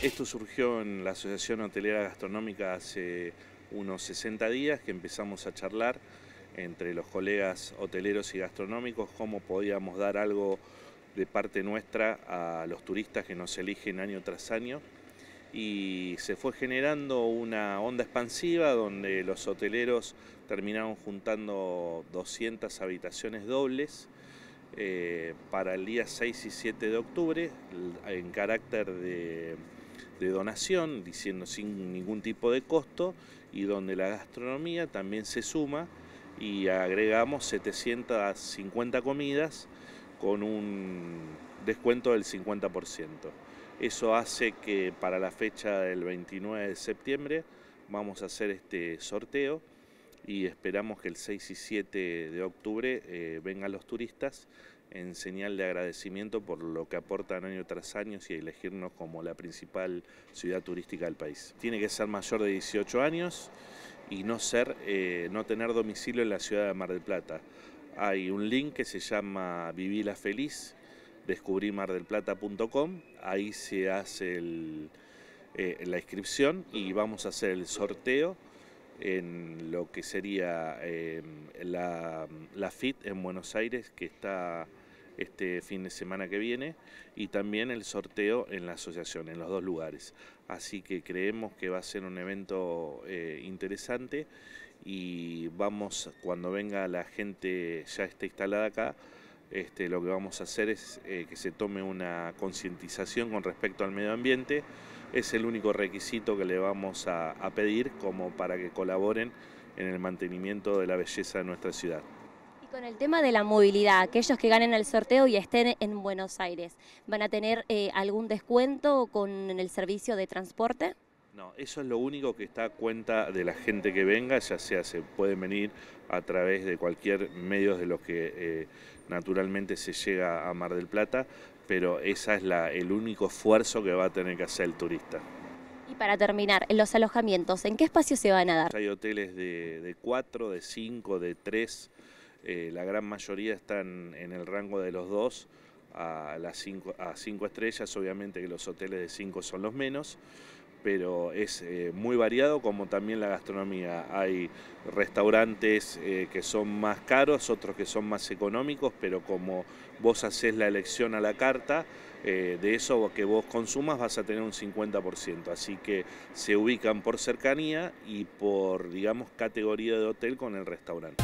Esto surgió en la Asociación Hotelera Gastronómica hace unos 60 días que empezamos a charlar entre los colegas hoteleros y gastronómicos cómo podíamos dar algo de parte nuestra a los turistas que nos eligen año tras año y se fue generando una onda expansiva donde los hoteleros terminaron juntando 200 habitaciones dobles eh, para el día 6 y 7 de octubre en carácter de de donación, diciendo sin ningún tipo de costo, y donde la gastronomía también se suma y agregamos 750 comidas con un descuento del 50%. Eso hace que para la fecha del 29 de septiembre vamos a hacer este sorteo y esperamos que el 6 y 7 de octubre eh, vengan los turistas en señal de agradecimiento por lo que aportan año tras año y elegirnos como la principal ciudad turística del país. Tiene que ser mayor de 18 años y no, ser, eh, no tener domicilio en la ciudad de Mar del Plata. Hay un link que se llama Vivila Feliz, puntocom ahí se hace eh, la inscripción y vamos a hacer el sorteo en lo que sería em, la, FIT en Buenos Aires, que está este fin de semana que viene, y también el sorteo en la asociación, en los dos lugares. Así que creemos que va a ser un evento eh, interesante y vamos, cuando venga la gente ya está instalada acá, este, lo que vamos a hacer es eh, que se tome una concientización con respecto al medio ambiente. Es el único requisito que le vamos a, pedir como para que colaboren en el mantenimiento de la belleza de nuestra ciudad. Y con el tema de la movilidad, aquellos que ganen el sorteo y estén en Buenos Aires, ¿van a tener eh, algún descuento con el servicio de transporte? No, eso es lo único que está a cuenta de la gente que venga, ya sea se pueden venir a través de cualquier medio de los que eh, naturalmente se llega a Mar del Plata, pero ese es la, el único esfuerzo que va a tener que hacer el turista. Y para terminar, en los alojamientos, ¿en qué espacio se van a dar? Hay hoteles de, de 4, de cinco, de tres, eh, la gran mayoría están en el rango de los dos a las 5 a cinco estrellas, obviamente que los hoteles de cinco son los menos pero es eh, muy variado como también la gastronomía. Hay restaurantes eh, que son más caros, otros que son más económicos, pero como vos haces la elección a la carta, eh, de eso que vos consumas vas a tener un 50%. Así que se ubican por cercanía y por, digamos, categoría de hotel con el restaurante.